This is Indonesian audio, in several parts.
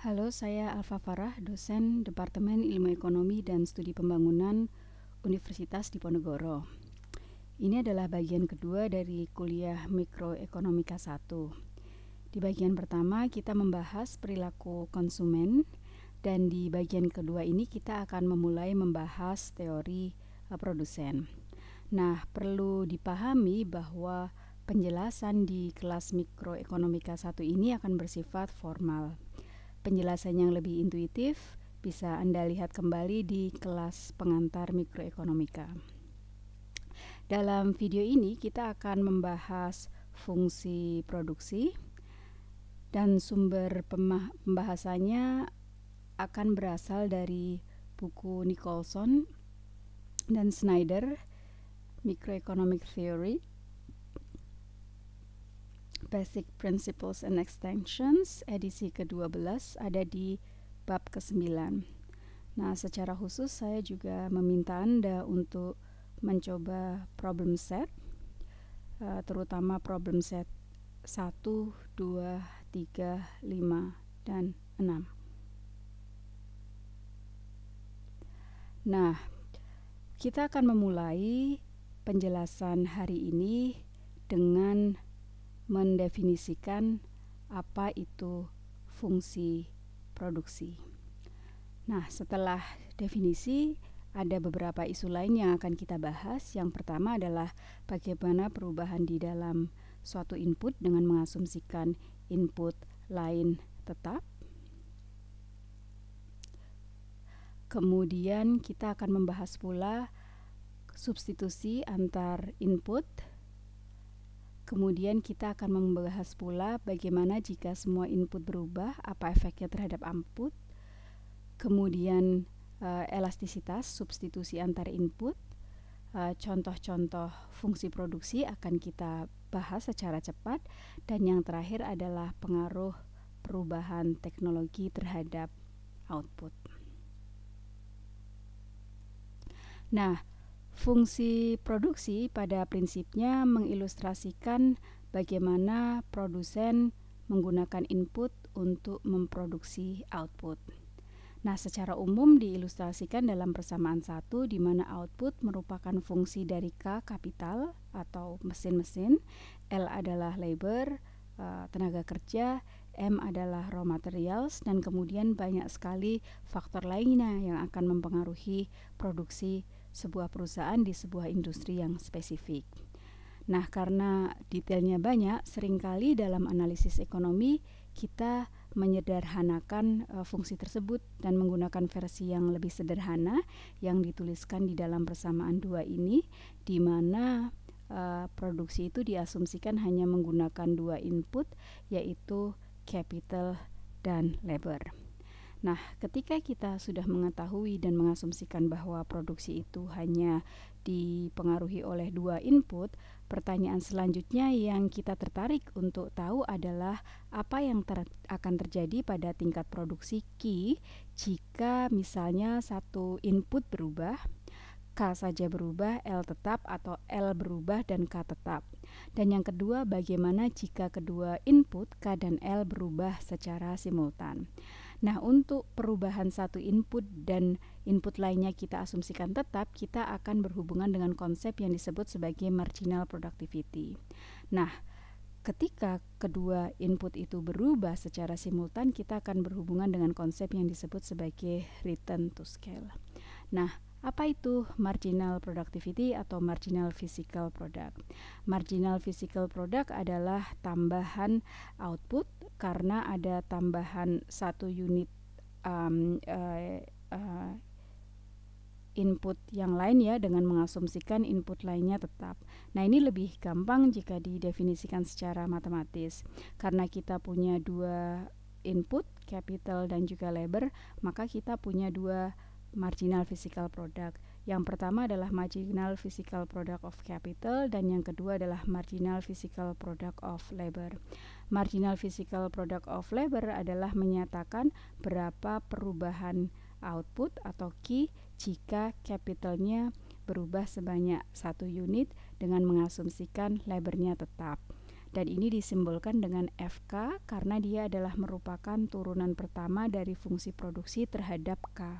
Halo, saya Alfa Farah, dosen Departemen Ilmu Ekonomi dan Studi Pembangunan Universitas Diponegoro. Ini adalah bagian kedua dari kuliah Mikroekonomika 1. Di bagian pertama kita membahas perilaku konsumen dan di bagian kedua ini kita akan memulai membahas teori eh, produsen. Nah, perlu dipahami bahwa penjelasan di kelas Mikroekonomika 1 ini akan bersifat formal Penjelasan yang lebih intuitif bisa Anda lihat kembali di kelas pengantar mikroekonomika. Dalam video ini kita akan membahas fungsi produksi dan sumber pembahasannya akan berasal dari buku Nicholson dan Snyder Microeconomic Theory Basic Principles and Extensions edisi ke-12 ada di bab ke-9. Nah, secara khusus saya juga meminta Anda untuk mencoba problem set uh, terutama problem set 1, 2, 3, 5 dan 6. Nah, kita akan memulai penjelasan hari ini dengan mendefinisikan apa itu fungsi produksi. Nah, setelah definisi, ada beberapa isu lain yang akan kita bahas. Yang pertama adalah bagaimana perubahan di dalam suatu input dengan mengasumsikan input lain tetap. Kemudian kita akan membahas pula substitusi antar input Kemudian kita akan membahas pula bagaimana jika semua input berubah, apa efeknya terhadap output. Kemudian uh, elastisitas substitusi antar input. contoh eh, contoh-contoh fungsi produksi akan kita bahas secara cepat dan yang terakhir adalah pengaruh perubahan teknologi terhadap output. Nah, Fungsi produksi pada prinsipnya mengilustrasikan bagaimana produsen menggunakan input untuk memproduksi output. Nah, secara umum diilustrasikan dalam persamaan satu di mana output merupakan fungsi dari K kapital atau mesin-mesin, L adalah labor, eh, tenaga kerja, M adalah raw materials dan kemudian banyak sekali faktor lainnya yang akan mempengaruhi produksi sebuah perusahaan di sebuah industri yang spesifik. Nah, karena detailnya banyak, seringkali dalam analisis ekonomi kita menyederhanakan uh, fungsi tersebut dan menggunakan versi yang lebih sederhana yang dituliskan di dalam persamaan dua ini, di mana uh, produksi itu diasumsikan hanya menggunakan dua input, yaitu capital dan labor. Nah, ketika kita sudah mengetahui dan mengasumsikan bahwa produksi itu hanya dipengaruhi oleh dua input, pertanyaan selanjutnya yang kita tertarik untuk tahu adalah apa yang ter akan terjadi pada tingkat produksi Q jika misalnya satu input berubah, K saja berubah, L tetap atau L berubah dan K tetap. Dan yang kedua, bagaimana jika kedua input K dan L berubah secara simultan. Nah, untuk perubahan satu input dan input lainnya kita asumsikan tetap, kita akan berhubungan dengan konsep yang disebut sebagai marginal productivity. Nah, ketika kedua input itu berubah secara simultan, kita akan berhubungan dengan konsep yang disebut sebagai return to scale. Nah, apa itu marginal productivity atau marginal physical product? Marginal physical product adalah tambahan output karena ada tambahan satu unit um, uh, uh, input yang lain ya dengan mengasumsikan input lainnya tetap. Nah, ini lebih gampang jika didefinisikan secara matematis. Karena kita punya dua input, capital dan juga labor, maka kita punya dua marginal physical product. Yang pertama adalah marginal physical product of capital dan yang kedua adalah marginal physical product of labor. Marginal physical product of labor adalah menyatakan berapa perubahan output atau key jika capitalnya berubah sebanyak satu unit dengan mengasumsikan labornya tetap dan ini disimbolkan dengan FK karena dia adalah merupakan turunan pertama dari fungsi produksi terhadap K.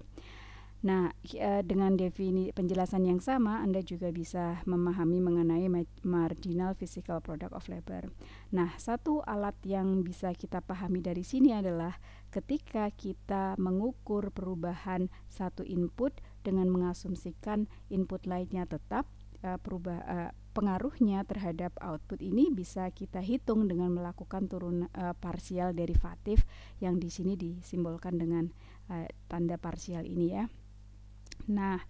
Nah, eh, dengan definisi penjelasan yang sama, Anda juga bisa memahami mengenai marginal physical product of labor. Nah, satu alat yang bisa kita pahami dari sini adalah ketika kita mengukur perubahan satu input dengan mengasumsikan input lainnya tetap, eh, eh, pengaruhnya terhadap output ini bisa kita hitung dengan melakukan turun parsial derivatif yang di sini disimbolkan dengan tanda parsial ini ya. Nah,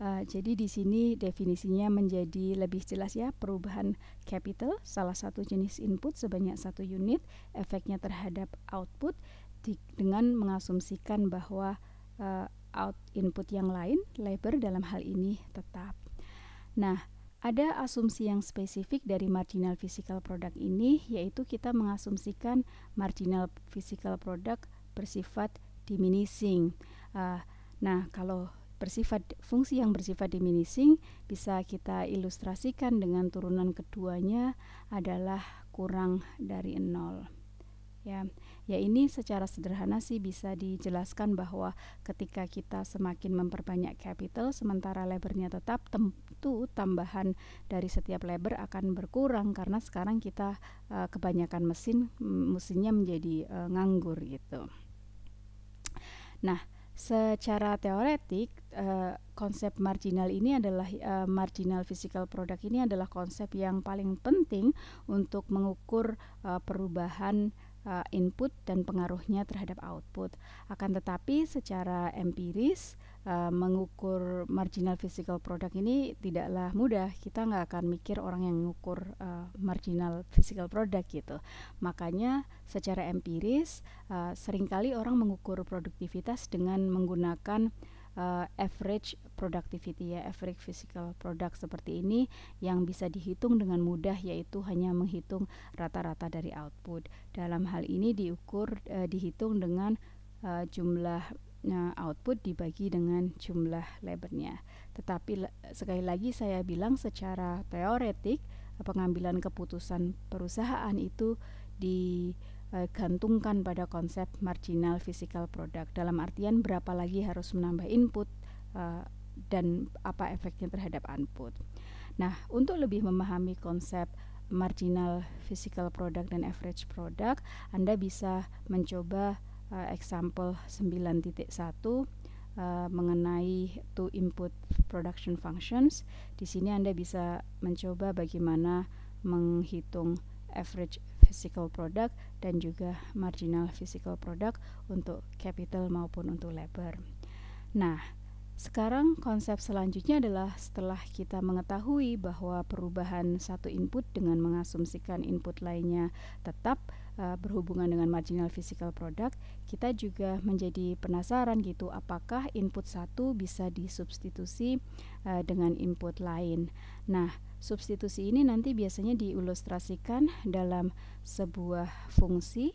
uh, jadi di sini definisinya menjadi lebih jelas ya perubahan capital salah satu jenis input sebanyak satu unit efeknya terhadap output di, dengan mengasumsikan bahwa uh, out input yang lain labor dalam hal ini tetap. Nah, ada asumsi yang spesifik dari marginal physical product ini yaitu kita mengasumsikan marginal physical product bersifat diminishing. Uh, nah, kalau bersifat fungsi yang bersifat diminishing bisa kita ilustrasikan dengan turunan keduanya adalah kurang dari nol. Ya, ya ini secara sederhana sih bisa dijelaskan bahwa ketika kita semakin memperbanyak capital sementara lebarnya tetap tentu tambahan dari setiap labor akan berkurang karena sekarang kita uh, kebanyakan mesin mm, mesinnya menjadi uh, nganggur gitu. Nah, secara teoretik Eh, konsep marginal ini adalah uh, marginal physical product ini adalah konsep yang paling penting untuk mengukur uh, perubahan uh, input dan pengaruhnya terhadap output. Akan tetapi secara empiris uh, mengukur marginal physical product ini tidaklah mudah. Kita nggak akan mikir orang yang mengukur uh, marginal physical product gitu. Makanya secara empiris uh, seringkali orang mengukur produktivitas dengan menggunakan uh, average productivity ya average physical product seperti ini yang bisa dihitung dengan mudah yaitu hanya menghitung rata-rata dari output dalam hal ini diukur uh, dihitung dengan uh, jumlah output dibagi dengan jumlah labornya tetapi sekali lagi saya bilang secara teoretik pengambilan keputusan perusahaan itu di Eh, gantungkan pada konsep marginal physical product dalam artian berapa lagi harus menambah input eh, dan apa efeknya terhadap output. Nah, untuk lebih memahami konsep marginal physical product dan average product, Anda bisa mencoba uh, example 9.1 Uh, mengenai two input production functions. Di sini Anda bisa mencoba bagaimana menghitung average physical product dan juga marginal physical product untuk capital maupun untuk labor. Nah, sekarang konsep selanjutnya adalah setelah kita mengetahui bahwa perubahan satu input dengan mengasumsikan input lainnya tetap uh, berhubungan dengan marginal physical product, kita juga menjadi penasaran gitu apakah input satu bisa disubstitusi uh, dengan input lain. Nah, Substitusi ini nanti biasanya diilustrasikan dalam sebuah fungsi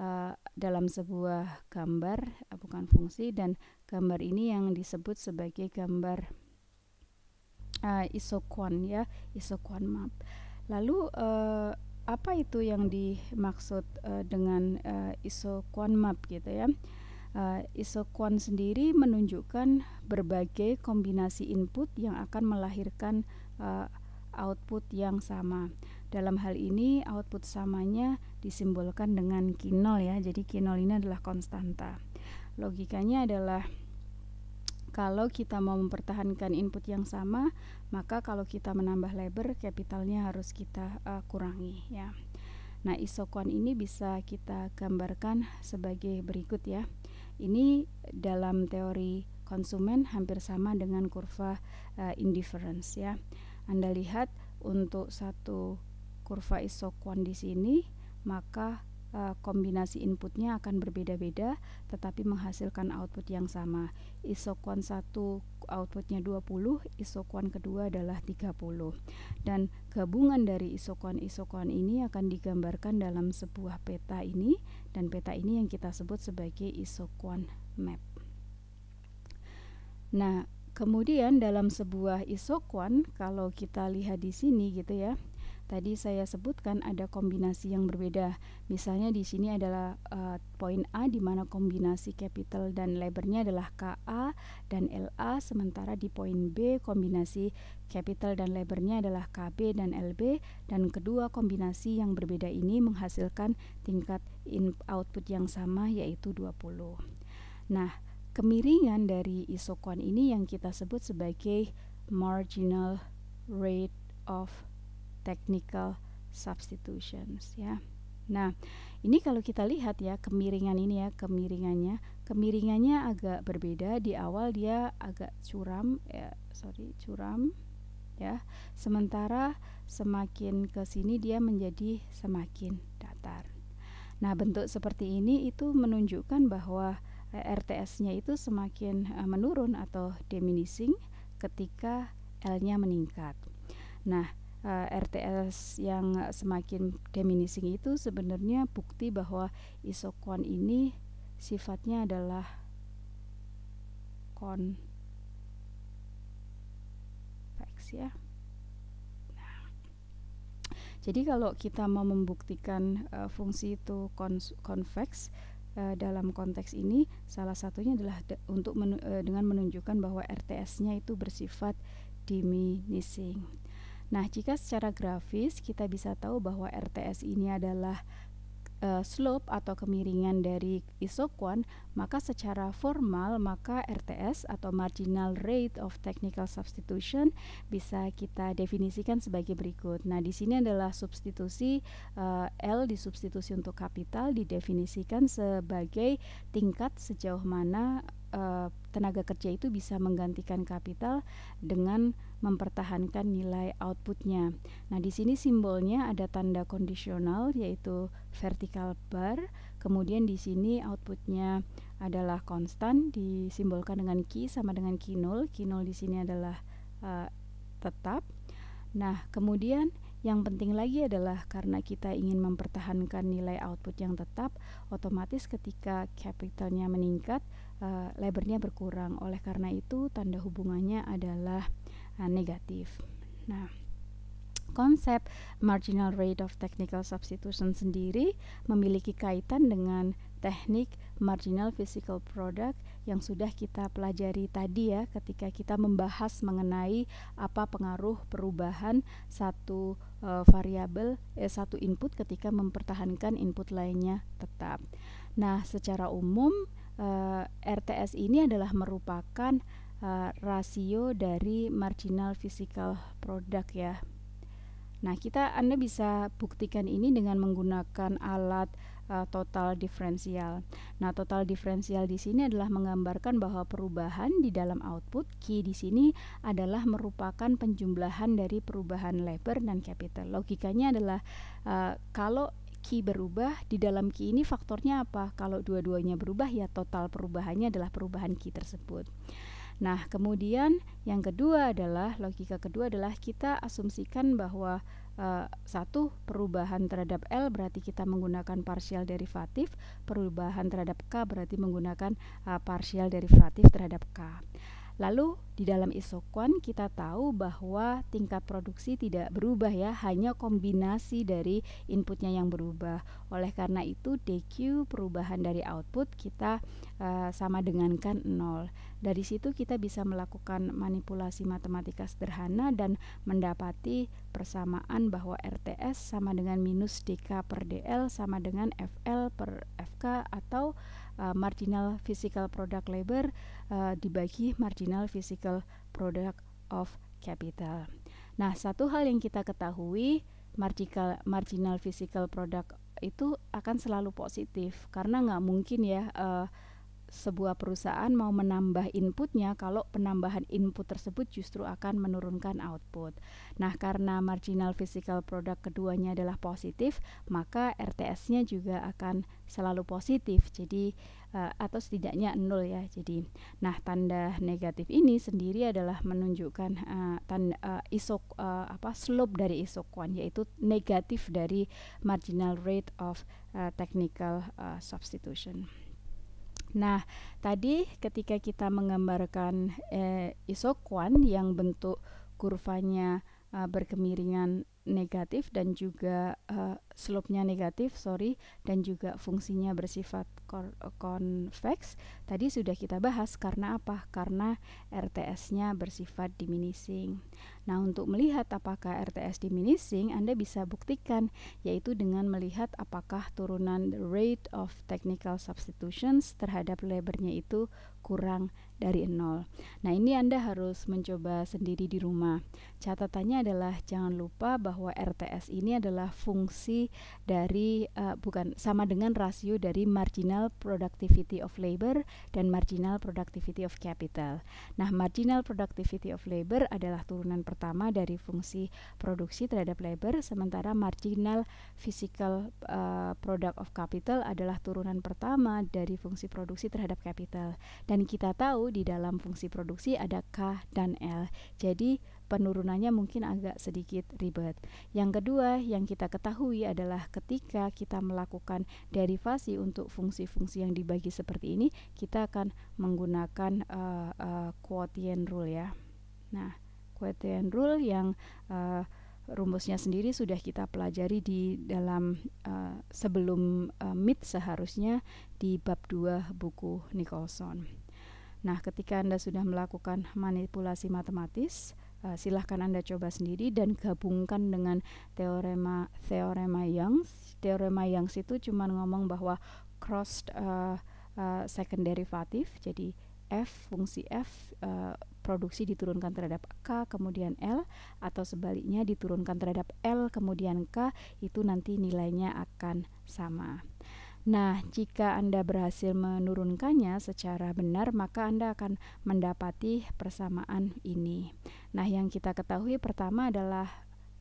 uh, dalam sebuah gambar uh, bukan fungsi dan gambar ini yang disebut sebagai gambar uh, eh, isokuan ya, isokuan map. Lalu uh, apa itu yang dimaksud uh, dengan uh, isokuan map gitu ya? Uh, isokuan sendiri menunjukkan berbagai kombinasi input yang akan melahirkan uh, output yang sama. Dalam hal ini output samanya disimbolkan dengan k0 ya. Jadi k0 ini adalah konstanta. Logikanya adalah kalau kita mau mempertahankan input yang sama, maka kalau kita menambah labor, kapitalnya harus kita uh, kurangi ya. Nah, isokon ini bisa kita gambarkan sebagai berikut ya. Ini dalam teori konsumen hampir sama dengan kurva uh, indifference ya. Anda lihat untuk satu kurva isokuan di sini, maka e, kombinasi inputnya akan berbeda-beda tetapi menghasilkan output yang sama. Isokuan satu outputnya 20, isokuan kedua adalah 30. Dan gabungan dari isokuan-isokuan ini akan digambarkan dalam sebuah peta ini dan peta ini yang kita sebut sebagai isokuan map. Nah, Kemudian dalam sebuah isokuan kalau kita lihat di sini gitu ya. Tadi saya sebutkan ada kombinasi yang berbeda. Misalnya di sini adalah uh, poin A di mana kombinasi capital dan lebarnya adalah KA dan LA sementara di poin B kombinasi capital dan lebarnya adalah KB dan LB dan kedua kombinasi yang berbeda ini menghasilkan tingkat in output yang sama yaitu 20. Nah, kemiringan dari isokon ini yang kita sebut sebagai marginal rate of technical substitutions ya. Nah, ini kalau kita lihat ya kemiringan ini ya, kemiringannya, kemiringannya agak berbeda di awal dia agak curam ya, sorry, curam ya. Sementara semakin ke sini dia menjadi semakin datar. Nah, bentuk seperti ini itu menunjukkan bahwa E RTS-nya itu semakin e, menurun atau diminishing ketika L-nya meningkat. Nah, uh, e, RTS yang semakin diminishing itu sebenarnya bukti bahwa isokuan ini sifatnya adalah kon ya. Nah, jadi kalau kita mau membuktikan uh, fungsi itu konveks, e, dalam konteks ini salah satunya adalah de, untuk menu, e, dengan menunjukkan bahwa RTS-nya itu bersifat diminishing. Nah, jika secara grafis kita bisa tahu bahwa RTS ini adalah uh, slope atau kemiringan dari isokuan, maka secara formal maka RTS atau marginal rate of technical substitution bisa kita definisikan sebagai berikut. Nah, di sini adalah substitusi uh, L disubstitusi untuk kapital didefinisikan sebagai tingkat sejauh mana uh, tenaga kerja itu bisa menggantikan kapital dengan mempertahankan nilai outputnya. Nah, di sini simbolnya ada tanda kondisional yaitu vertical bar, kemudian di sini outputnya adalah konstan disimbolkan dengan Q sama dengan Q0. Q0 di sini adalah uh, tetap. Nah, kemudian yang penting lagi adalah karena kita ingin mempertahankan nilai output yang tetap, otomatis ketika capitalnya meningkat, uh, eh, lebarnya berkurang. Oleh karena itu, tanda hubungannya adalah uh, negatif. Nah, konsep marginal rate of technical substitution sendiri memiliki kaitan dengan teknik marginal physical product yang sudah kita pelajari tadi ya ketika kita membahas mengenai apa pengaruh perubahan satu e, variabel eh, satu input ketika mempertahankan input lainnya tetap. Nah, secara umum uh, eh, RTS ini adalah merupakan uh, rasio dari marginal physical product ya. Nah, kita Anda bisa buktikan ini dengan menggunakan alat uh, total diferensial. Nah, total diferensial di sini adalah menggambarkan bahwa perubahan di dalam output Q di sini adalah merupakan penjumlahan dari perubahan labor dan capital. Logikanya adalah uh, kalau Ki berubah, di dalam Ki ini faktornya apa? Kalau dua-duanya berubah ya total perubahannya adalah perubahan Ki tersebut. Nah, kemudian yang kedua adalah logika kedua adalah kita asumsikan bahwa Uh, satu perubahan terhadap L berarti kita menggunakan partial derivatif, perubahan terhadap K berarti menggunakan uh, eh, parsial derivatif terhadap K. Lalu di dalam isokuan kita tahu bahwa tingkat produksi tidak berubah ya, hanya kombinasi dari inputnya yang berubah. Oleh karena itu DQ perubahan dari output kita uh, sama kan nol Dari situ kita bisa melakukan manipulasi matematika sederhana dan mendapati persamaan bahwa RTS sama dengan minus DK per DL sama dengan FL per FK atau uh, marginal physical product labor uh, dibagi marginal physical Fiscal Product of Capital. Nah, satu hal yang kita ketahui, marginal, marginal physical product itu akan selalu positif karena nggak mungkin ya uh, sebuah perusahaan mau menambah inputnya kalau penambahan input tersebut justru akan menurunkan output. Nah, karena marginal physical product keduanya adalah positif, maka RTS-nya juga akan selalu positif. Jadi Eh, atau setidaknya nol ya. Jadi, nah tanda negatif ini sendiri adalah menunjukkan uh, tanda uh, isok uh, apa slope dari isokuan yaitu negatif dari marginal rate of uh, technical uh, substitution. Nah, tadi ketika kita menggambarkan uh, isokuan yang bentuk kurvanya uh, berkemiringan negatif dan juga uh, slope-nya negatif, sorry, dan juga fungsinya bersifat convex. Tadi sudah kita bahas karena apa? Karena RTS-nya bersifat diminishing. Nah, untuk melihat apakah RTS diminishing, Anda bisa buktikan yaitu dengan melihat apakah turunan rate of technical substitutions terhadap labor-nya itu kurang dari nol. Nah, ini Anda harus mencoba sendiri di rumah. Catatannya adalah jangan lupa bahwa RTS ini adalah fungsi dari uh, bukan sama dengan rasio dari marginal productivity of labor dan marginal productivity of capital. Nah, marginal productivity of labor adalah turunan pertama dari fungsi produksi terhadap labor, sementara marginal physical uh, product of capital adalah turunan pertama dari fungsi produksi terhadap capital. Dan kita tahu di dalam fungsi produksi ada K dan L. Jadi penurunannya mungkin agak sedikit ribet. Yang kedua yang kita ketahui adalah ketika kita melakukan derivasi untuk fungsi-fungsi yang dibagi seperti ini, kita akan menggunakan uh, uh, quotient rule ya. Nah, quotient rule yang uh, rumusnya sendiri sudah kita pelajari di dalam uh, sebelum uh, mid seharusnya di bab 2 buku Nicholson. Nah, ketika Anda sudah melakukan manipulasi matematis, uh, silahkan Anda coba sendiri dan gabungkan dengan teorema teorema Young Teorema Youngs itu cuma ngomong bahwa cross uh, eh, uh, eh, second derivative, jadi f fungsi f uh, produksi diturunkan terhadap K kemudian L atau sebaliknya diturunkan terhadap L kemudian K itu nanti nilainya akan sama. Nah, jika Anda berhasil menurunkannya secara benar, maka Anda akan mendapati persamaan ini. Nah, yang kita ketahui pertama adalah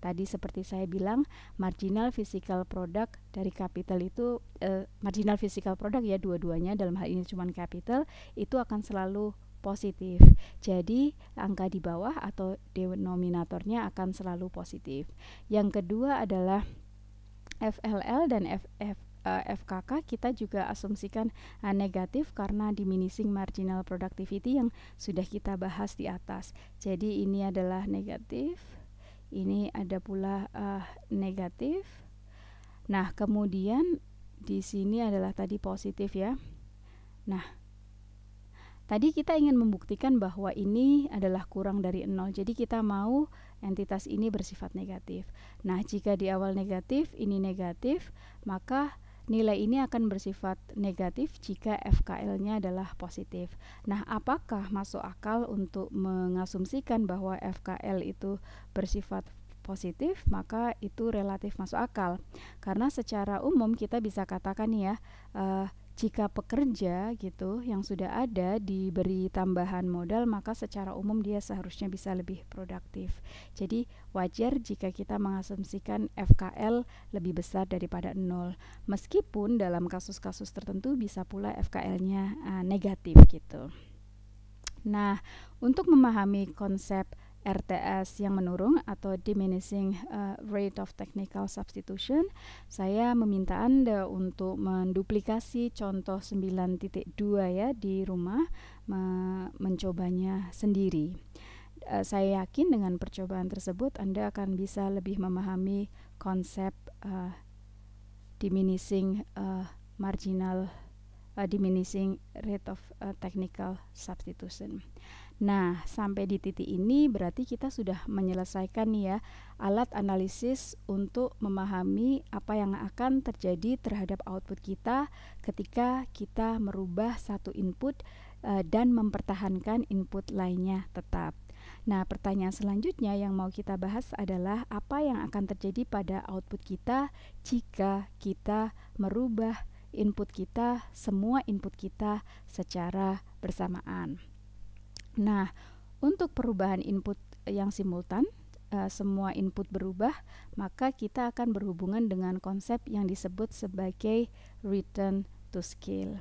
tadi seperti saya bilang, marginal physical product dari capital itu eh, marginal physical product ya dua-duanya dalam hal ini cuma capital itu akan selalu positif. Jadi, angka di bawah atau denominatornya akan selalu positif. Yang kedua adalah FLL dan FF uh, eh, FKK kita juga asumsikan uh, negatif karena diminishing marginal productivity yang sudah kita bahas di atas. Jadi ini adalah negatif, ini ada pula uh, negatif. Nah, kemudian di sini adalah tadi positif ya. Nah, Tadi kita ingin membuktikan bahwa ini adalah kurang dari nol, jadi kita mau entitas ini bersifat negatif. Nah, jika di awal negatif, ini negatif, maka Nilai ini akan bersifat negatif jika FKL-nya adalah positif. Nah, apakah masuk akal untuk mengasumsikan bahwa FKL itu bersifat positif, maka itu relatif masuk akal. Karena secara umum kita bisa katakan ya, uh, jika pekerja gitu yang sudah ada diberi tambahan modal maka secara umum dia seharusnya bisa lebih produktif. Jadi wajar jika kita mengasumsikan FKL lebih besar daripada nol. Meskipun dalam kasus-kasus tertentu bisa pula FKL-nya uh, ah, negatif gitu. Nah, untuk memahami konsep RTS yang menurun atau diminishing uh, rate of technical substitution, saya meminta Anda untuk menduplikasi contoh 9.2 ya di rumah me mencobanya sendiri. Uh, saya yakin dengan percobaan tersebut Anda akan bisa lebih memahami konsep uh, diminishing uh, marginal uh, diminishing rate of uh, technical substitution. Nah, sampai di titik ini berarti kita sudah menyelesaikan nih ya alat analisis untuk memahami apa yang akan terjadi terhadap output kita ketika kita merubah satu input e, dan mempertahankan input lainnya tetap. Nah, pertanyaan selanjutnya yang mau kita bahas adalah apa yang akan terjadi pada output kita jika kita merubah input kita, semua input kita secara bersamaan. Nah, untuk perubahan input yang simultan, e, semua input berubah, maka kita akan berhubungan dengan konsep yang disebut sebagai return to scale.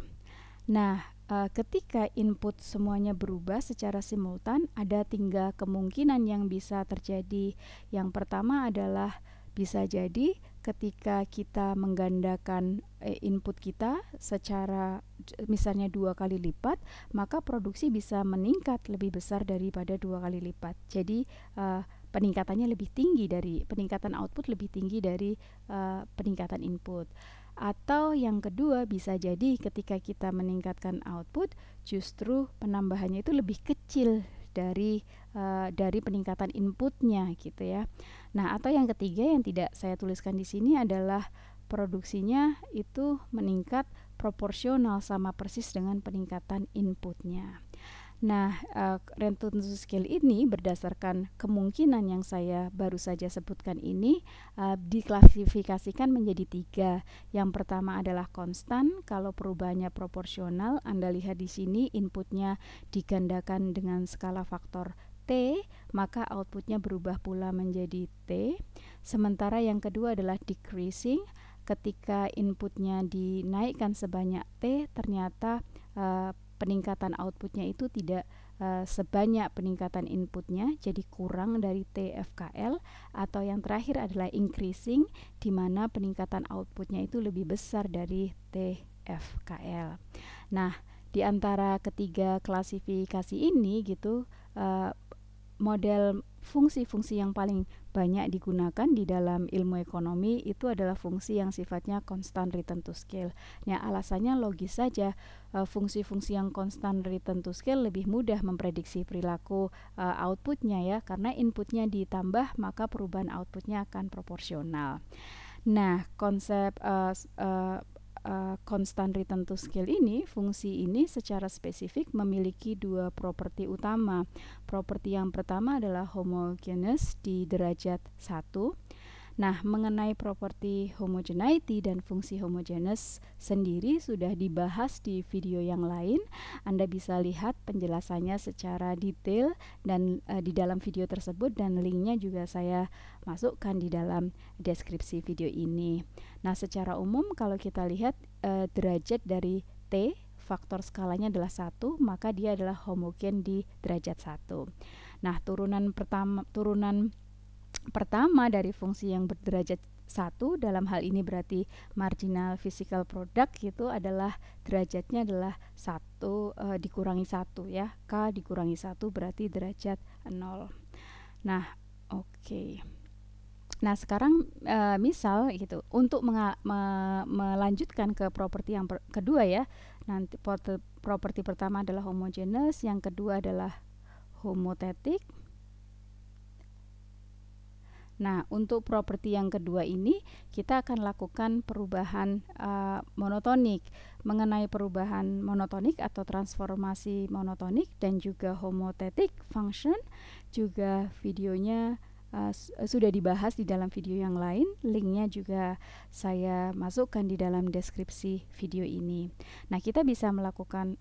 Nah, e, ketika input semuanya berubah secara simultan, ada tiga kemungkinan yang bisa terjadi. Yang pertama adalah bisa jadi ketika kita menggandakan eh, input kita secara eh, misalnya dua kali lipat maka produksi bisa meningkat lebih besar daripada dua kali lipat jadi uh, peningkatannya lebih tinggi dari peningkatan output lebih tinggi dari uh, peningkatan input atau yang kedua bisa jadi ketika kita meningkatkan output justru penambahannya itu lebih kecil dari uh, dari peningkatan inputnya gitu ya Nah, atau yang ketiga yang tidak saya tuliskan di sini adalah produksinya itu meningkat proporsional sama persis dengan peningkatan inputnya. Nah, uh, eh, rent scale ini berdasarkan kemungkinan yang saya baru saja sebutkan ini eh, diklasifikasikan menjadi tiga. Yang pertama adalah konstan, kalau perubahannya proporsional, Anda lihat di sini inputnya digandakan dengan skala faktor T, maka outputnya berubah pula menjadi T. Sementara yang kedua adalah decreasing, ketika inputnya dinaikkan sebanyak T, ternyata uh, peningkatan outputnya itu tidak eh, sebanyak peningkatan inputnya, jadi kurang dari TFKL atau yang terakhir adalah increasing, di mana peningkatan outputnya itu lebih besar dari TFKL. Nah, di antara ketiga klasifikasi ini gitu uh, model fungsi-fungsi yang paling banyak digunakan di dalam ilmu ekonomi itu adalah fungsi yang sifatnya constant return to scale. Nah, alasannya logis saja. Eh, fungsi-fungsi yang constant return to scale lebih mudah memprediksi perilaku eh, outputnya ya, karena inputnya ditambah maka perubahan outputnya akan proporsional. Nah, konsep uh, uh, uh, eh, constant return to scale ini, fungsi ini secara spesifik memiliki dua properti utama. Properti yang pertama adalah homogeneous di derajat 1 Nah, mengenai properti homogeneity dan fungsi homogenes sendiri sudah dibahas di video yang lain. Anda bisa lihat penjelasannya secara detail dan e, di dalam video tersebut dan linknya juga saya masukkan di dalam deskripsi video ini. Nah, secara umum kalau kita lihat e, derajat dari T faktor skalanya adalah satu, maka dia adalah homogen di derajat satu. Nah, turunan pertama turunan Pertama dari fungsi yang berderajat satu dalam hal ini berarti marginal physical product itu adalah derajatnya adalah satu e, dikurangi satu ya k dikurangi satu berarti derajat nol nah oke okay. nah sekarang e, misal gitu untuk me melanjutkan ke properti yang kedua ya nanti properti pertama adalah homogeneous yang kedua adalah homotetik Nah, untuk properti yang kedua ini kita akan lakukan perubahan uh, monotonik. Mengenai perubahan monotonik atau transformasi monotonik dan juga homotetik function juga videonya uh, sudah dibahas di dalam video yang lain. Linknya juga saya masukkan di dalam deskripsi video ini. Nah, kita bisa melakukan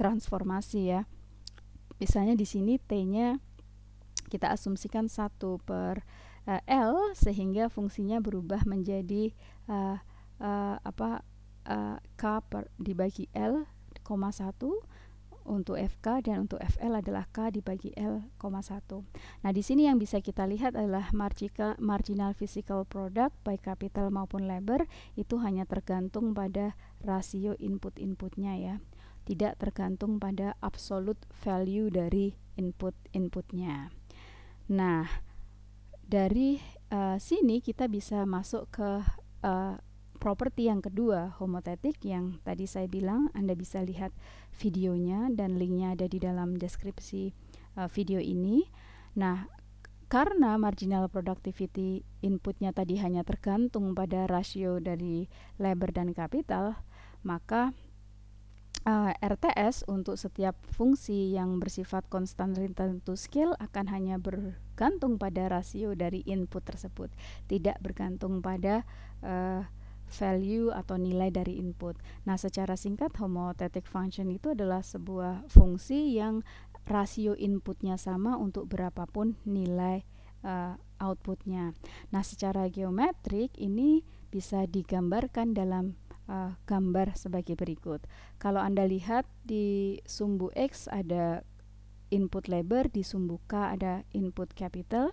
transformasi ya. Misalnya di sini T-nya kita asumsikan 1 per uh, L sehingga fungsinya berubah menjadi uh, uh, apa uh, K per dibagi L, 1 untuk FK dan untuk FL adalah K dibagi L, 1. Nah, di sini yang bisa kita lihat adalah marginal, marginal physical product baik capital maupun labor itu hanya tergantung pada rasio input-inputnya ya. Tidak tergantung pada absolute value dari input-inputnya. Nah, dari uh, sini kita bisa masuk ke uh, properti yang kedua, homotetik yang tadi saya bilang Anda bisa lihat videonya dan linknya ada di dalam deskripsi uh, video ini. Nah, karena marginal productivity inputnya tadi hanya tergantung pada rasio dari labor dan kapital, maka Uh, eh, RTS untuk setiap fungsi yang bersifat konstan to skill akan hanya bergantung pada rasio dari input tersebut, tidak bergantung pada uh, value atau nilai dari input. Nah, secara singkat homothetic function itu adalah sebuah fungsi yang rasio inputnya sama untuk berapapun nilai uh, outputnya. Nah, secara geometrik ini bisa digambarkan dalam uh, gambar sebagai berikut. Kalau Anda lihat di sumbu X ada input labor, di sumbu K ada input capital,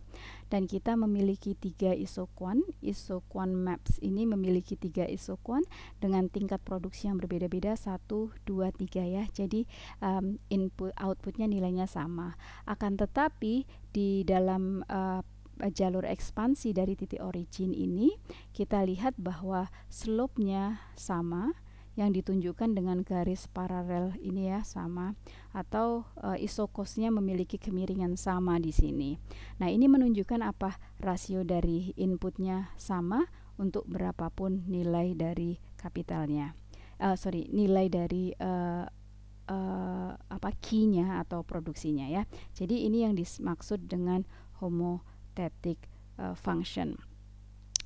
dan kita memiliki tiga isokuan. Isokuan maps ini memiliki tiga isokuan dengan tingkat produksi yang berbeda-beda, satu, dua, tiga ya. Jadi um, input outputnya nilainya sama. Akan tetapi di dalam uh, Eh, jalur ekspansi dari titik origin ini kita lihat bahwa slope-nya sama yang ditunjukkan dengan garis paralel ini ya sama atau e, isokosnya memiliki kemiringan sama di sini. Nah ini menunjukkan apa rasio dari inputnya sama untuk berapapun nilai dari kapitalnya. E, sorry nilai dari e, e, apa key-nya atau produksinya ya. Jadi ini yang dimaksud dengan homo static uh, function.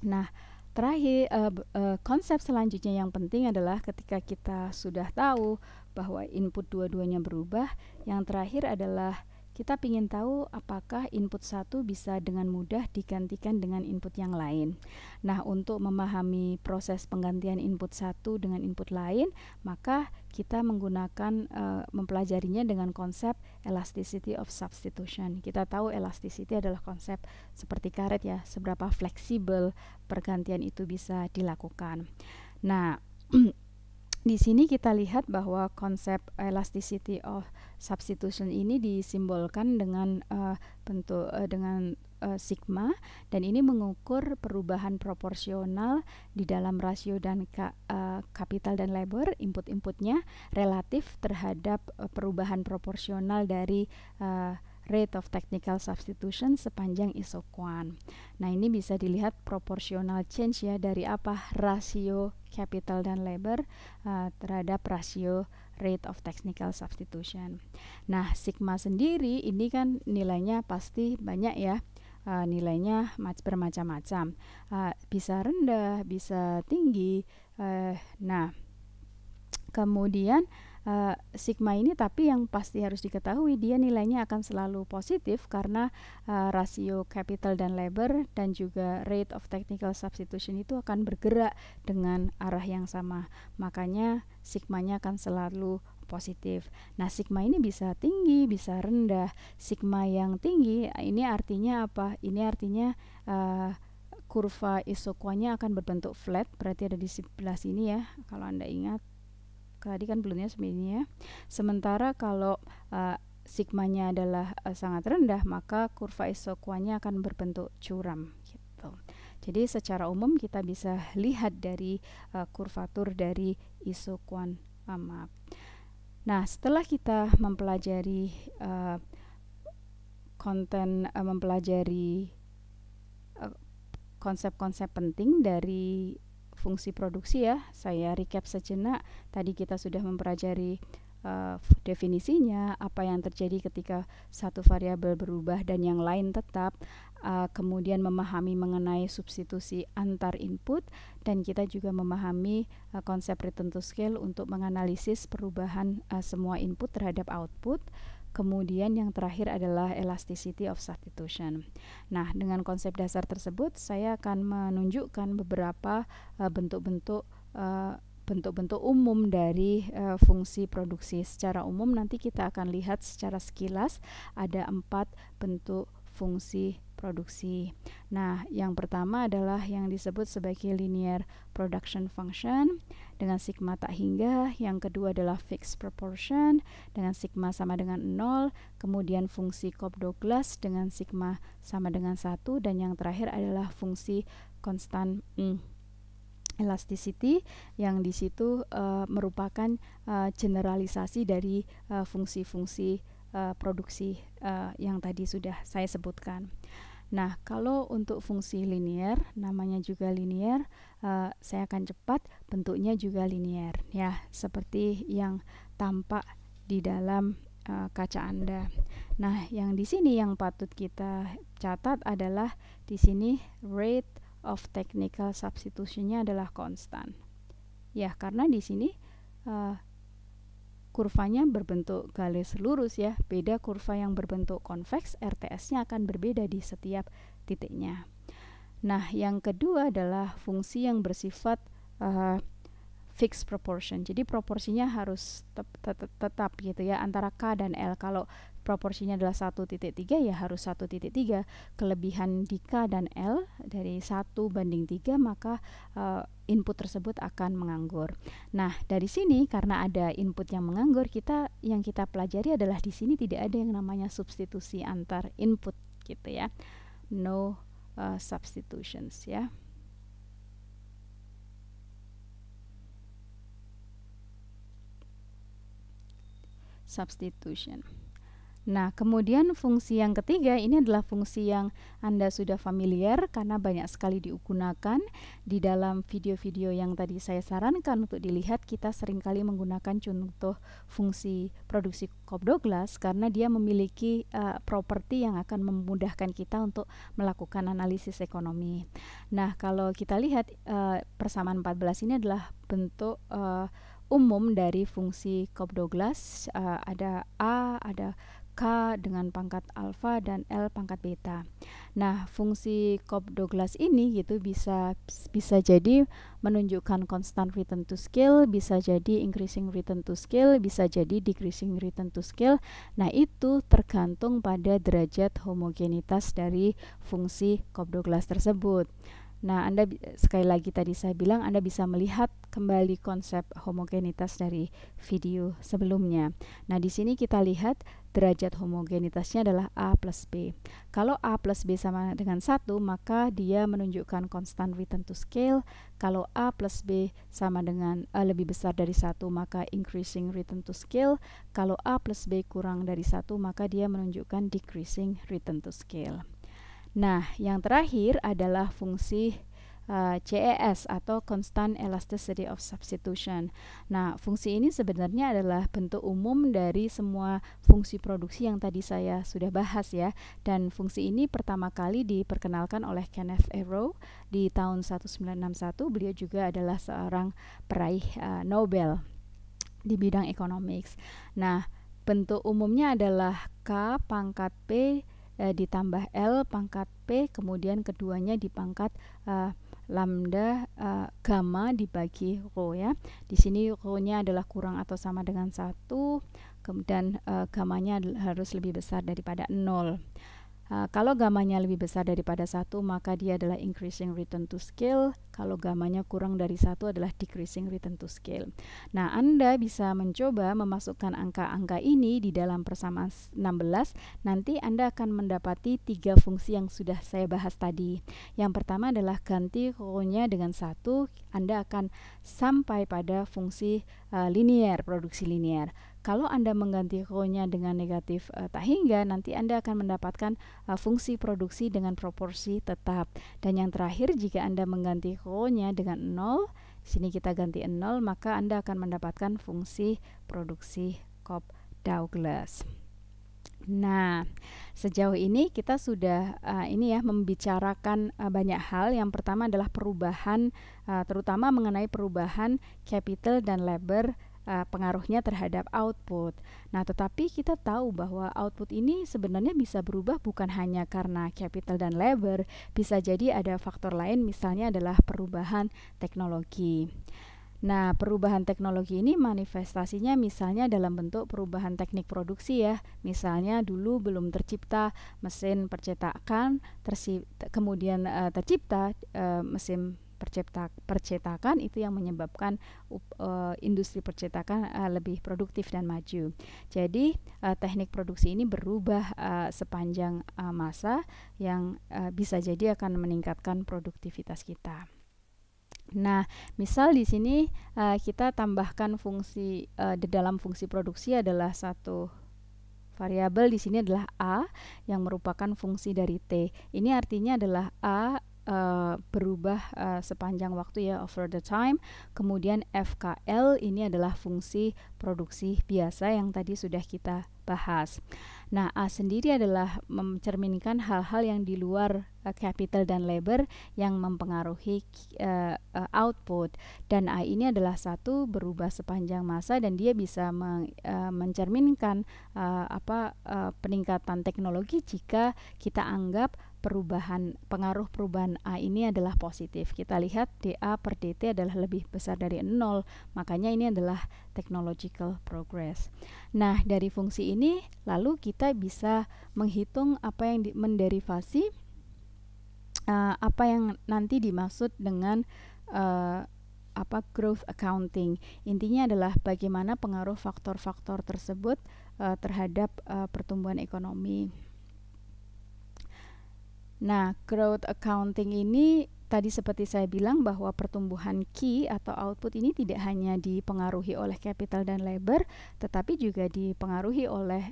Nah, terakhir uh, uh, konsep selanjutnya yang penting adalah ketika kita sudah tahu bahwa input dua-duanya berubah, yang terakhir adalah kita ingin tahu apakah input satu bisa dengan mudah digantikan dengan input yang lain. Nah, untuk memahami proses penggantian input satu dengan input lain, maka kita menggunakan uh, mempelajarinya dengan konsep elasticity of substitution. Kita tahu elasticity adalah konsep seperti karet ya, seberapa fleksibel pergantian itu bisa dilakukan. Nah, di sini kita lihat bahwa konsep elasticity of substitution ini disimbolkan dengan uh, eh, bentuk uh, eh, dengan uh, sigma dan ini mengukur perubahan proporsional di dalam rasio dan ka, uh, kapital dan labor input-inputnya relatif terhadap uh, perubahan proporsional dari uh, rate of technical substitution sepanjang isokuan. Nah, ini bisa dilihat proporsional change ya dari apa rasio capital dan labor uh, terhadap rasio rate of technical substitution. Nah, sigma sendiri ini kan nilainya pasti banyak ya. Uh, nilainya bermacam-macam. Uh, bisa rendah, bisa tinggi. Uh, nah, kemudian uh, sigma ini tapi yang pasti harus diketahui dia nilainya akan selalu positif karena uh, rasio capital dan labor dan juga rate of technical substitution itu akan bergerak dengan arah yang sama makanya sigmanya akan selalu positif. Nah, sigma ini bisa tinggi, bisa rendah. Sigma yang tinggi ini artinya apa? Ini artinya uh, kurva isokuanya akan berbentuk flat, berarti ada di sebelah sini ya, kalau Anda ingat tadi kan belumnya sebenarnya Sementara kalau uh, sigmanya adalah uh, sangat rendah, maka kurva isokuanya akan berbentuk curam gitu. Jadi secara umum kita bisa lihat dari uh, kurvatur dari isokuan uh, Nah, setelah kita mempelajari uh, konten uh, mempelajari konsep-konsep penting dari fungsi produksi ya. Saya recap sejenak. Tadi kita sudah mempelajari uh, definisinya, apa yang terjadi ketika satu variabel berubah dan yang lain tetap, uh, kemudian memahami mengenai substitusi antar input, dan kita juga memahami uh, konsep return to scale untuk menganalisis perubahan uh, semua input terhadap output. Kemudian yang terakhir adalah elasticity of substitution. Nah, dengan konsep dasar tersebut saya akan menunjukkan beberapa eh, bentuk-bentuk uh, bentuk-bentuk umum dari uh, fungsi produksi. Secara umum nanti kita akan lihat secara sekilas ada empat bentuk fungsi produksi. Nah, yang pertama adalah yang disebut sebagai linear production function dengan sigma tak hingga, yang kedua adalah fixed proportion dengan sigma sama dengan 0, kemudian fungsi Cobb Douglas dengan sigma sama dengan 1 dan yang terakhir adalah fungsi konstan mm, elasticity yang di situ uh, merupakan uh, generalisasi dari eh, fungsi-fungsi uh, uh, produksi uh, yang tadi sudah saya sebutkan. Nah, kalau untuk fungsi linier, namanya juga linier, uh, saya akan cepat, bentuknya juga linier, ya, seperti yang tampak di dalam uh, kaca Anda. Nah, yang di sini yang patut kita catat adalah di sini rate of technical substitutionnya adalah konstan. Ya, karena di sini uh, kurvanya berbentuk garis lurus ya. Beda kurva yang berbentuk konveks, RTS-nya akan berbeda di setiap titiknya. Nah, yang kedua adalah fungsi yang bersifat uh, fixed proportion. Jadi proporsinya harus tetap gitu ya antara K dan L. Kalau proporsinya adalah 1.3 ya harus 1.3 kelebihan K dan L dari 1 banding 3 maka uh, input tersebut akan menganggur. Nah, dari sini karena ada input yang menganggur, kita yang kita pelajari adalah di sini tidak ada yang namanya substitusi antar input gitu ya. No uh, substitutions ya. Substitution. Nah, kemudian fungsi yang ketiga ini adalah fungsi yang Anda sudah familiar karena banyak sekali digunakan di dalam video-video yang tadi saya sarankan untuk dilihat kita seringkali menggunakan contoh fungsi produksi Cobb Douglas karena dia memiliki uh, properti yang akan memudahkan kita untuk melakukan analisis ekonomi. Nah, kalau kita lihat uh, persamaan 14 ini adalah bentuk uh, umum dari fungsi Cobb Douglas uh, ada A, ada K dengan pangkat alfa dan L pangkat beta. Nah, fungsi Cobb Douglas ini gitu bisa bisa jadi menunjukkan constant return to scale, bisa jadi increasing return to scale, bisa jadi decreasing return to scale. Nah, itu tergantung pada derajat homogenitas dari fungsi Cobb Douglas tersebut. Nah, Anda sekali lagi tadi saya bilang Anda bisa melihat kembali konsep homogenitas dari video sebelumnya. Nah, di sini kita lihat derajat homogenitasnya adalah A plus B. Kalau A plus B sama dengan 1, maka dia menunjukkan konstan return to scale. Kalau A plus B sama dengan uh, lebih besar dari 1, maka increasing return to scale. Kalau A plus B kurang dari 1, maka dia menunjukkan decreasing return to scale. Nah, yang terakhir adalah fungsi uh, eh, CES atau Constant Elasticity of Substitution. Nah, fungsi ini sebenarnya adalah bentuk umum dari semua fungsi produksi yang tadi saya sudah bahas ya. Dan fungsi ini pertama kali diperkenalkan oleh Kenneth Arrow di tahun 1961. Beliau juga adalah seorang peraih uh, Nobel di bidang economics. Nah, bentuk umumnya adalah K pangkat P e, ditambah L pangkat P kemudian keduanya dipangkat e, lambda e, gamma dibagi rho ya. Di sini rho-nya adalah kurang atau sama dengan satu, kemudian e, gamanya harus lebih besar daripada 0. Uh, kalau gamanya lebih besar daripada satu maka dia adalah increasing return to scale. Kalau gamanya kurang dari satu adalah decreasing return to scale. Nah, Anda bisa mencoba memasukkan angka-angka ini di dalam persamaan 16. Nanti Anda akan mendapati tiga fungsi yang sudah saya bahas tadi. Yang pertama adalah ganti rho nya dengan satu. Anda akan sampai pada fungsi uh, eh, linear, produksi linear. Kalau Anda mengganti ronya dengan negatif e, tak hingga, nanti Anda akan mendapatkan e, fungsi produksi dengan proporsi tetap. Dan yang terakhir, jika Anda mengganti ronya dengan 0, sini kita ganti 0, maka Anda akan mendapatkan fungsi produksi Cobb Douglas. Nah, sejauh ini kita sudah uh, ini ya membicarakan uh, banyak hal. Yang pertama adalah perubahan uh, terutama mengenai perubahan capital dan labor uh, pengaruhnya terhadap output. Nah, tetapi kita tahu bahwa output ini sebenarnya bisa berubah bukan hanya karena capital dan labor, bisa jadi ada faktor lain misalnya adalah perubahan teknologi. Nah, perubahan teknologi ini manifestasinya misalnya dalam bentuk perubahan teknik produksi ya. Misalnya dulu belum tercipta mesin percetakan, kemudian uh, tercipta uh, mesin percetak percetakan itu yang menyebabkan uh, industri percetakan uh, lebih produktif dan maju. Jadi uh, teknik produksi ini berubah uh, sepanjang uh, masa yang uh, bisa jadi akan meningkatkan produktivitas kita. Nah, misal di sini uh, kita tambahkan fungsi uh, di dalam fungsi produksi adalah satu variabel di sini adalah a yang merupakan fungsi dari t. Ini artinya adalah a uh, berubah uh, sepanjang waktu ya over the time. Kemudian FKL ini adalah fungsi produksi biasa yang tadi sudah kita bahas. Nah, A sendiri adalah mencerminkan hal-hal yang di luar uh, capital dan labor yang mempengaruhi uh, uh, output dan A ini adalah satu berubah sepanjang masa dan dia bisa me uh, mencerminkan uh, apa uh, peningkatan teknologi jika kita anggap perubahan pengaruh perubahan A ini adalah positif. Kita lihat DA per DT adalah lebih besar dari 0, makanya ini adalah technological progress. Nah, dari fungsi ini lalu kita bisa menghitung apa yang di, menderivasi uh, apa yang nanti dimaksud dengan uh, apa growth accounting. Intinya adalah bagaimana pengaruh faktor-faktor tersebut uh, terhadap uh, pertumbuhan ekonomi. Nah, growth accounting ini tadi seperti saya bilang bahwa pertumbuhan key atau output ini tidak hanya dipengaruhi oleh capital dan labor, tetapi juga dipengaruhi oleh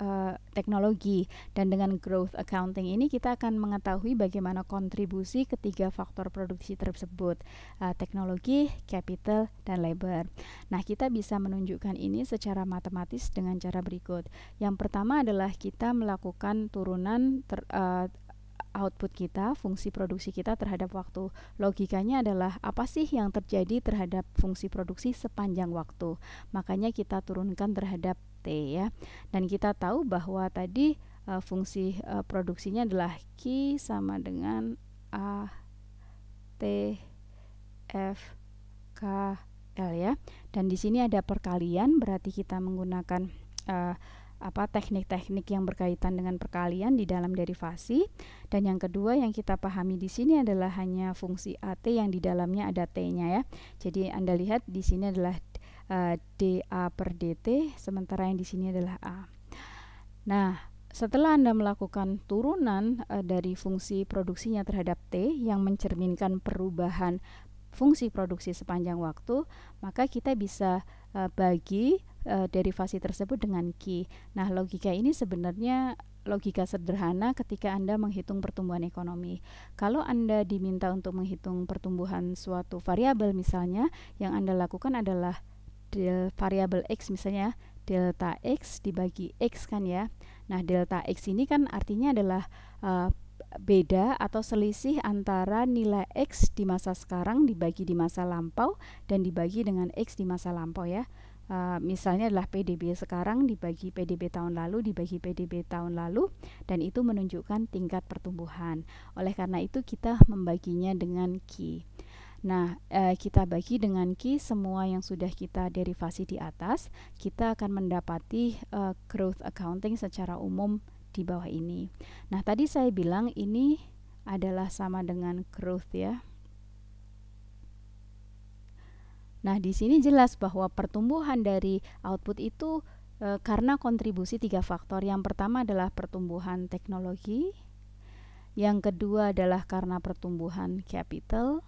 uh, teknologi. Dan dengan growth accounting ini kita akan mengetahui bagaimana kontribusi ketiga faktor produksi tersebut, uh, teknologi, capital, dan labor. Nah, kita bisa menunjukkan ini secara matematis dengan cara berikut. Yang pertama adalah kita melakukan turunan ter, uh, output kita, fungsi produksi kita terhadap waktu. Logikanya adalah apa sih yang terjadi terhadap fungsi produksi sepanjang waktu. Makanya kita turunkan terhadap T ya. Dan kita tahu bahwa tadi uh, fungsi uh, produksinya adalah Q sama dengan A T F K L ya. Dan di sini ada perkalian berarti kita menggunakan uh, apa teknik-teknik yang berkaitan dengan perkalian di dalam derivasi dan yang kedua yang kita pahami di sini adalah hanya fungsi AT yang di dalamnya ada T-nya ya. Jadi Anda lihat di sini adalah uh, eh, DA per DT sementara yang di sini adalah A. Nah, setelah Anda melakukan turunan e, dari fungsi produksinya terhadap T yang mencerminkan perubahan fungsi produksi sepanjang waktu, maka kita bisa e, bagi e, derivasi tersebut dengan Q. Nah, logika ini sebenarnya logika sederhana ketika Anda menghitung pertumbuhan ekonomi. Kalau Anda diminta untuk menghitung pertumbuhan suatu variabel misalnya, yang Anda lakukan adalah del variabel x misalnya delta x dibagi x kan ya. Nah, delta x ini kan artinya adalah e, beda atau selisih antara nilai x di masa sekarang dibagi di masa lampau dan dibagi dengan x di masa lampau ya uh, misalnya adalah PDB sekarang dibagi PDB tahun lalu dibagi PDB tahun lalu dan itu menunjukkan tingkat pertumbuhan. Oleh karena itu kita membaginya dengan Q. Nah, uh, kita bagi dengan Q semua yang sudah kita derivasi di atas, kita akan mendapati uh, growth accounting secara umum di bawah ini. Nah, tadi saya bilang ini adalah sama dengan growth ya. Nah, di sini jelas bahwa pertumbuhan dari output itu e, karena kontribusi tiga faktor. Yang pertama adalah pertumbuhan teknologi, yang kedua adalah karena pertumbuhan capital,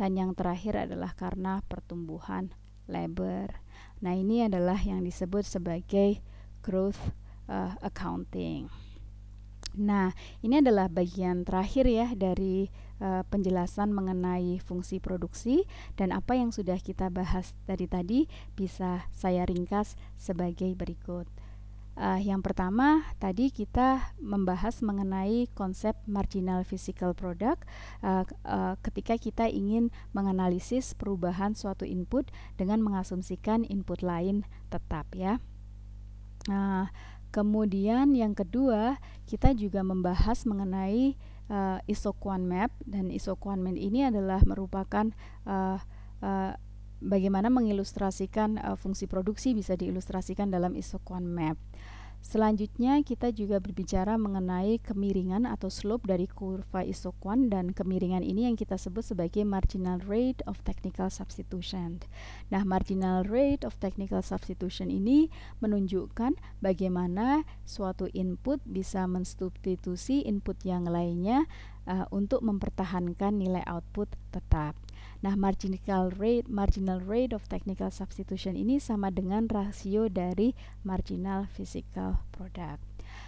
dan yang terakhir adalah karena pertumbuhan labor. Nah, ini adalah yang disebut sebagai growth uh, accounting. Nah, ini adalah bagian terakhir ya dari uh, penjelasan mengenai fungsi produksi dan apa yang sudah kita bahas tadi tadi bisa saya ringkas sebagai berikut. Uh, yang pertama, tadi kita membahas mengenai konsep marginal physical product uh, uh, ketika kita ingin menganalisis perubahan suatu input dengan mengasumsikan input lain tetap ya. uh, Kemudian yang kedua, kita juga membahas mengenai uh, isoquant map dan isokuan map ini adalah merupakan uh, uh, bagaimana mengilustrasikan uh, fungsi produksi bisa diilustrasikan dalam isokuan map. Selanjutnya kita juga berbicara mengenai kemiringan atau slope dari kurva isokuan dan kemiringan ini yang kita sebut sebagai marginal rate of technical substitution. Nah, marginal rate of technical substitution ini menunjukkan bagaimana suatu input bisa mensubstitusi input yang lainnya uh, untuk mempertahankan nilai output tetap. Nah, marginal rate, marginal rate of technical substitution ini sama dengan rasio dari marginal physical product.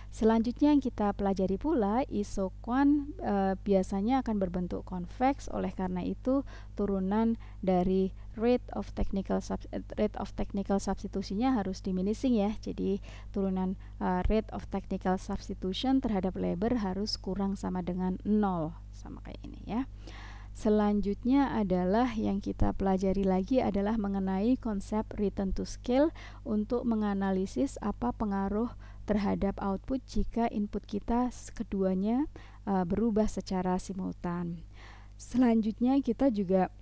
Selanjutnya yang kita pelajari pula isokuan e, eh, biasanya akan berbentuk konveks oleh karena itu turunan dari rate of technical sub, rate of technical substitusinya harus diminishing ya. Jadi turunan e, rate of technical substitution terhadap labor harus kurang sama dengan nol sama kayak ini ya. Selanjutnya adalah yang kita pelajari lagi adalah mengenai konsep return to scale untuk menganalisis apa pengaruh terhadap output jika input kita keduanya uh, berubah secara simultan. Selanjutnya kita juga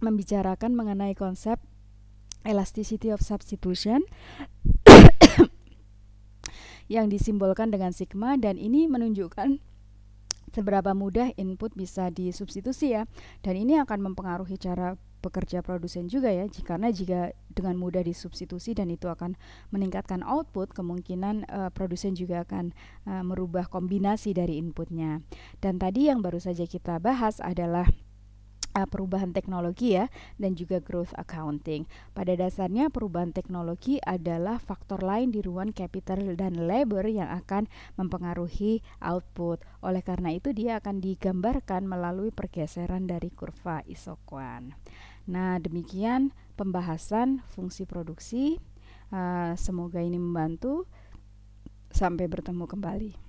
membicarakan mengenai konsep elasticity of substitution yang disimbolkan dengan sigma dan ini menunjukkan seberapa mudah input bisa disubstitusi ya dan ini akan mempengaruhi cara pekerja produsen juga ya karena jika dengan mudah disubstitusi dan itu akan meningkatkan output kemungkinan uh, produsen juga akan uh, merubah kombinasi dari inputnya dan tadi yang baru saja kita bahas adalah Eh, perubahan teknologi ya dan juga growth accounting. Pada dasarnya perubahan teknologi adalah faktor lain di ruang capital dan labor yang akan mempengaruhi output. Oleh karena itu dia akan digambarkan melalui pergeseran dari kurva isokuan. Nah, demikian pembahasan fungsi produksi. Eh, semoga ini membantu. Sampai bertemu kembali.